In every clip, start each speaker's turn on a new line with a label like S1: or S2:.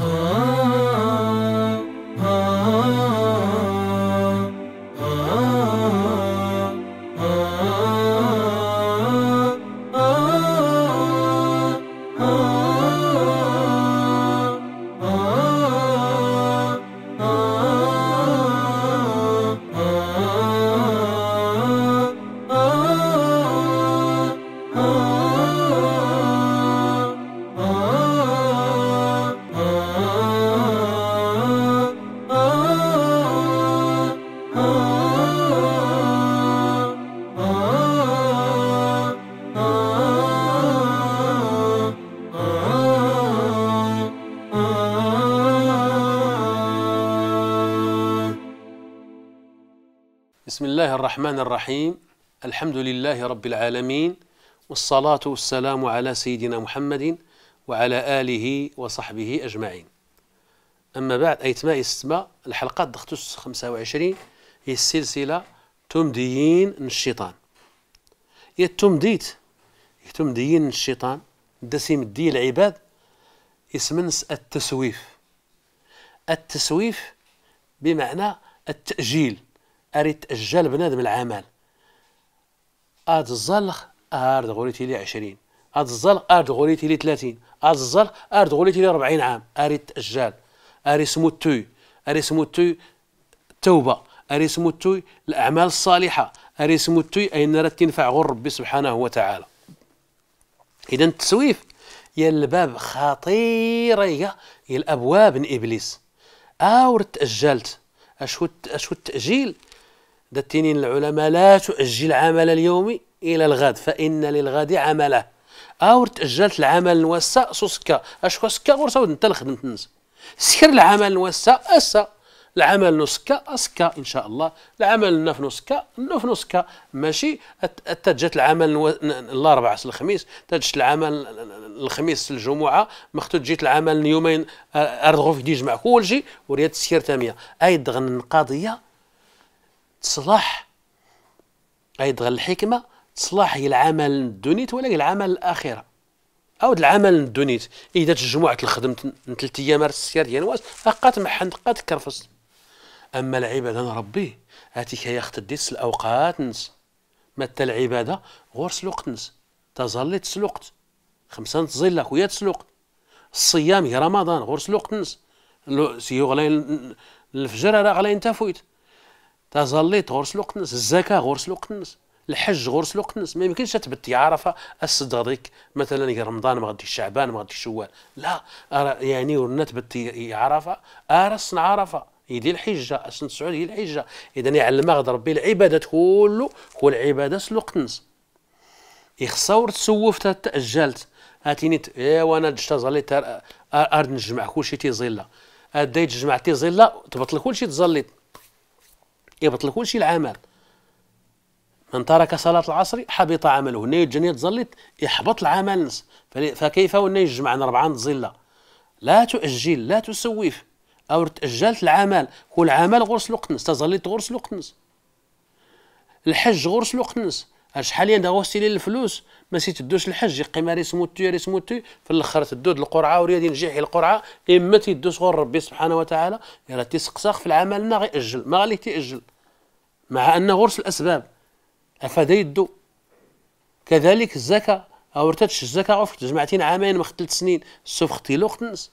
S1: Oh. بسم الله الرحمن الرحيم الحمد لله رب العالمين والصلاة والسلام على سيدنا محمد وعلى آله وصحبه أجمعين أما بعد أيتما يستما الحلقات دختوس 25 هي السلسلة تمديين الشيطان يا التمديت تمديين الشيطان دسم مدي العباد اسمنس التسويف التسويف بمعنى التأجيل اريت تاجل بنادم العمل هاد الزلخ ارد غوليتي لي 20 هاد الزلخ ارد غوليتي لي 30 هاد الزلخ ارد غوليتي لي 40 عام اريت تاجل اري سموتو اري سموتو التوبه اري سموتو الاعمال الصالحه اري سموتو اين راه تنفع غير ربي سبحانه وتعالى اذا التسويف يا الباب خطيره هي الابواب من ابليس اور تاجلت اشو اشو التاجيل دتينين العلماء لا تؤجل عمل اليوم الى الغد فان للغد عمله او تاجلت العمل الواسع سوسكا اشكو سكا ورسود انت الخدم تنس سكر العمل الواسع اسا العمل نسكا اسكا ان شاء الله العمل نف نسكا نف نسكا ماشي تجت العمل نو... الاربعاء الخميس تجت العمل الخميس الجمعه مختو جيت العمل يومين ارغوف في كل شيء وريت السير تاميه اي دغن القضيه تصلح غيدغل الحكمه تصلح هي العمل الدنيت ولا العمل الاخره او العمل الدنيت اذا تجمعت الخدمه ثلاث ايام السير ديال واس قات محن قات كرفس اما العباده ربي هاتيك هي خت ديس الاوقات نس متى العباده غور سلوقت نس تظلي تسلوقت خمسه تزلك ويا تسلوقت الصيام هي رمضان غور سلوقت نس سي غلاين الفجر راه غلاين فويت تظليت غرس الوقتنس الزكاه غرس الوقتنس الحج غرس الوقتنس ما يمكنش تبت عرفه اسد هذيك مثلا رمضان ما غدي شعبان ما غدي شوال لا يعني ورنا تبت عرفه أرسن عرفه يدي الحجه اسن سعود هي الحجه اذا يعلم غد ربي العباده كله هو العباده سلوقتنس يخصور تسوف تاجلت هاتيني ايوا انا دشت زليت ارد نجمع كلشي تيزيلا اديت جمعتي زيلا تبطل كلشي تزليت يبطل إيه، كل كلشي العمل من ترك صلاة العصر حبط عمله هنا الجنية تزلت يحبط العمل نس فكيف ونا يجمع ربعة ظلة لا تؤجل لا تسويف أو تأجلت العمل عمل غرس لقنس تظلت غرس لقنس الحج غرس لقنس شحال عندها وسيله الفلوس ما سيتدوش الحج يقيم ريسموتو تو في الاخر تدود القرعه وريادي نجيحي القرعه اما تيدوش غير ربي سبحانه وتعالى يا راه تيسقساخ في العمل غير ياجل ما غالي تيأجل مع ان غرس الاسباب افاد يدو كذلك الزكاه او ارتدش الزكاه غفت جمعتين عامين من ثلاث سنين السوف ختي له ختنس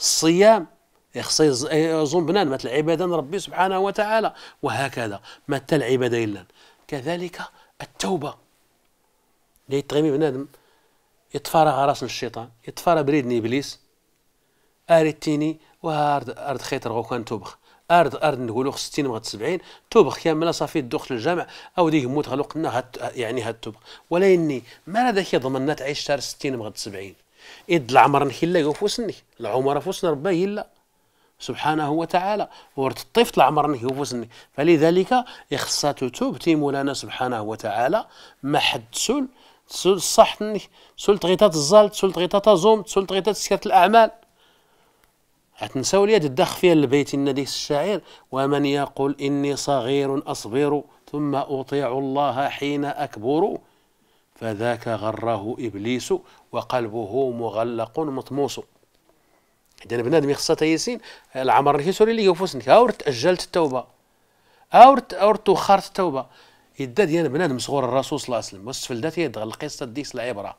S1: الصيام يخص يزوم بنان مثل عباده ربي سبحانه وتعالى وهكذا مات العباده الا كذلك التوبة ليتغيمي بنادم يتفارى غراس الشيطان يتفارى بريد إبليس أريتيني وارد أرد خيطر كان توبخ أرد أرد نقولو 60 وغاد 70 توبخ ملا صافي دوخ للجامع أو ديك موت غلقنا هت يعني هاد توبخ اني ما هذاك يضمننا تعيش شهر 60 وغاد 70 إد العمر نحي لا يوفوسني العمر فوسنا ربا يلا سبحانه وتعالى ورد الطيف طلع مرني وفوسني فلذلك يخصها تتوب مولانا سبحانه وتعالى ما حد سول تسول صح تسول تغيطات الزال تسول تغيطات زوم تسول تغيطات سكرة الأعمال غتنساو اليد الدخ فيها البيت إن الشاعر ومن يقول إني صغير أصبر ثم أطيع الله حين أكبر فذاك غره إبليس وقلبه مغلق مطموس اذا بنادم يخصها تيسين العمر الكيسوري لي يوفوسن اور تاجلت التوبه اور اور توخرت التوبه يدا ديال بنادم صغور الرسول صلى الله عليه وسلم وسفل ذات يدغل القصه ديس العبره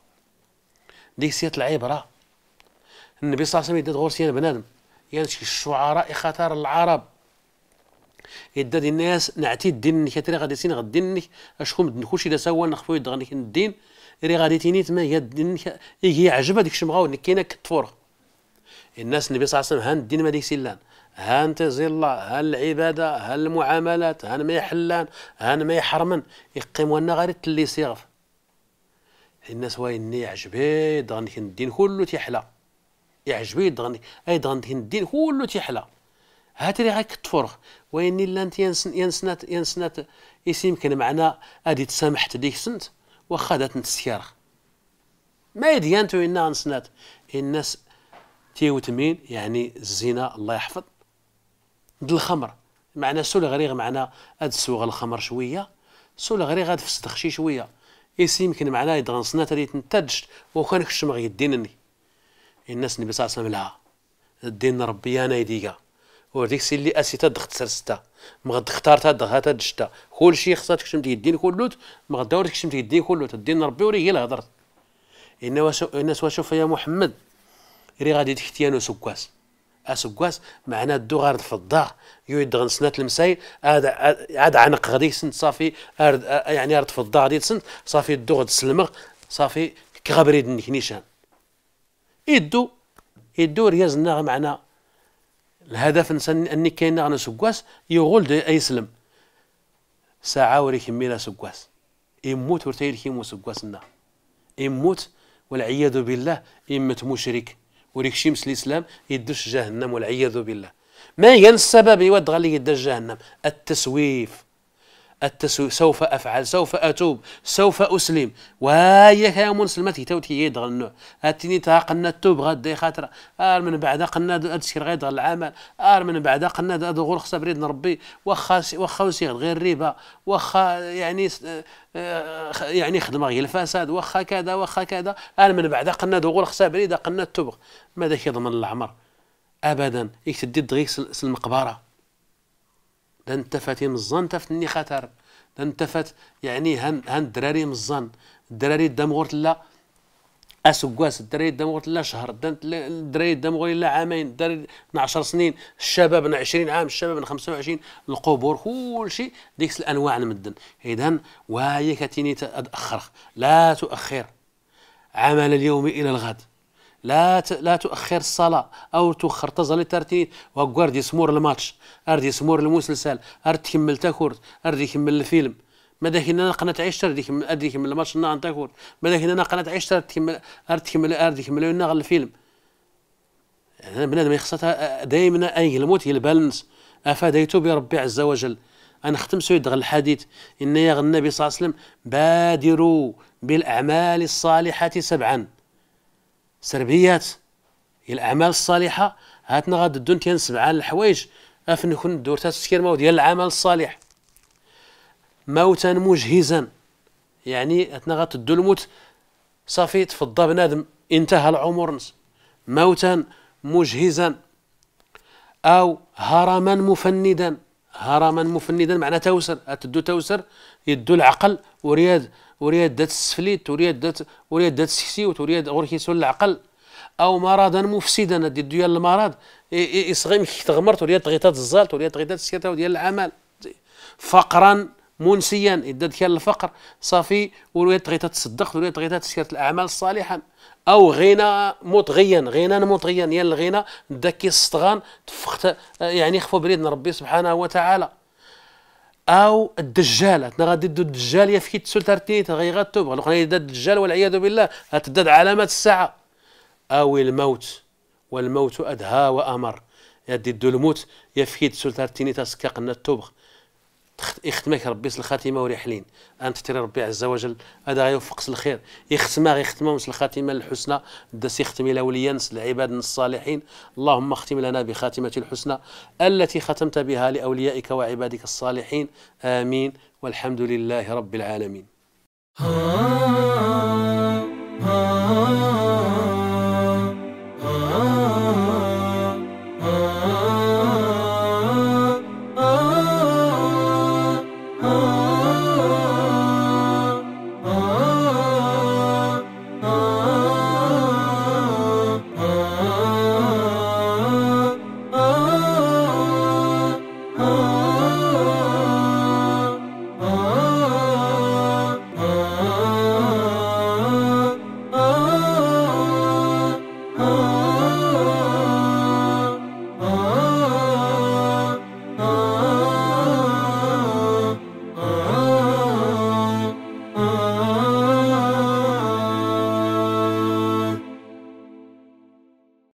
S1: ديك سيات العبره النبي صلى الله عليه وسلم يدا غور سيان بنادم يعني الشعراء خطر العرب يدا دي الناس نعتي الدين كثير غادي سين غادي نك اشكون كلشي دا سوا نخفو يدغني الدين ري غادي تيني تما يا الدين يجي إيه، يعجب هذيك الشمغه ونكينا كتفور الناس النبي صلى الله عليه وسلم هان الدين ما ديك سلان هان تزي الله هان العبادة هان المعاملات هان ما يحلان هان ما يحرمن يقيموا لنا غير اللي صيغف الناس وين يعجبي دغنك الدين كله تيحلى يعجبي دغني اي دغنك الدين كله تيحلى هاتري غير كتفرخ وين الا انت ينسن ينسنات ينسنات يمكن معنا ادي تسامحت ديك سنت واخا دات نتسكرخ ما يديانتو إنا نسنات الناس تيوتمين يعني الزنا الله يحفظ د الخمر معنى سول غريغ هاد السوغ الخمر شويه سول غريغ فسدخ شي شويه إيس يمكن معنا يدغن صنا تريت نتاجش وكان كشم غي الدينني الناس النبي صلى الله عليه وسلم لها الدين ربي انا يديكا وديك سي اللي اسي تدخ تسرستا ما غد اختار تدغ تدجتا كل شيء خصها تكشم ديال الدين كلوت ما غدا تكشم ديال الدين كلوت الدين ربي وريه الهضر الهضرت الناس واشوف يا محمد ري غادي تحتيانو سكواس اسكواس أه معناه غار الفضاء يدغن سنات المسايل عاد عاد عنق غادي سنت صافي ارد يعني ارد فضاء غادي سنت صافي الدغد سلمغ صافي كغابريد نيشان يدو يدو ريازنا معنا الهدف نسان اني كاين انا سكواس يغول يسلم ساعة وري كميلا سكواس يموت ورتايل كيمو سكواسنا يموت والعياذ بالله يمت مشرك وريكشيمس الإسلام يدش جهنم والعياذ بالله ما هي السبب يود غالي يدش جهنم التسويف التسو سوف افعل سوف اتوب سوف اسلم وهي يا سلمت تو تيدغ النوع هاتيني تا قلنا التوب غدا خاطر ار آه، من بعد قلنا هادشي غيدغ العمل ار آه، من بعد قلنا هاد غور خصها بريد نربي واخا واخا غير الربا واخا يعني آه، يعني خدمه غير الفساد واخا كذا واخا كذا ار من بعد قلنا غور خصها بريد قلنا التوب ماذا كيضمن العمر ابدا يكتدي دغيك المقبره لانتفت مزان تفت ني خطر لانتفت يعني هن هن الدراري مزان الدراري دام غورت لا اسكواس الدراري دام غورت لا شهر الدراري دام غورت لا عامين الدراري 10 سنين الشباب من 20 عام الشباب من 25 القبور كلشي ديك الانواع المدن اذا وهي كتيني تاخر لا تؤخر عمل اليوم الى الغد لا لا تؤخر الصلاه او تؤخر تزل الترتيب وكو يسمور سمور الماتش اردي سمور المسلسل ارد تكمل تاكورت ارد يكمل الفيلم ماذا هنا قناة عشتر اردي ادي كمل الماتش نا تاكورت ماذا هنا قناة عشتر تكمل ارد تكمل ارد يكمل الفيلم يعني بنادم يخصها دائما اي الموت هي يلبالنس افاديتو بربي عز وجل أنا ختم سويد غل الحديث إن يا النبي صلى الله عليه وسلم بادروا بالأعمال الصالحة سبعا سربيات الاعمال الصالحه هاتنا غاد الدون كان سبعان الحوايج افن يكون دور تسكير مو ديال العمل الصالح موتا مجهزا يعني هاتنا غاد تدو الموت صافي تفضى بنادم انتهى العمر موتا مجهزا او هرما مفندا هرما مفندا معنى توسر اتدو توسر يدو العقل ورياد ورياد دات السفليت ورياد دات ورياد دات السكسيوت ورياد غركيسو العقل او مرضا مفسدا دي ديال المرض يصغي مكي تغمرت ورياد تغيطات الزالت ورياد تغيطات السيرتا ديال العمل فقرا منسيا إداد كان الفقر صافي ولات غي تتصدق ولات غي تسير الأعمال الصالحة أو غنى مطغيا غنى مطغيا يا الغنى داك الصطغان تفخت يعني خفوا بريد ربي سبحانه وتعالى او الدجال انا غادي يدو الدجال في تسول ترتيت غي غاتوب الاخرى دا الدجال والعياذ بالله غتداد علامات الساعه او الموت والموت ادهى وامر يدي دي الموت يفكي تسول ترتيني قلنا التوبخ يختمك ربي الخاتمه ورحلين انت تري ربي عز وجل هذا يوفق الخير يختمها يختمها نس الخاتمه الحسنى دس يختم الى وليانس العباد الصالحين اللهم اختم لنا بخاتمه الحسنى التي ختمت بها لاوليائك وعبادك الصالحين امين والحمد لله رب العالمين آه.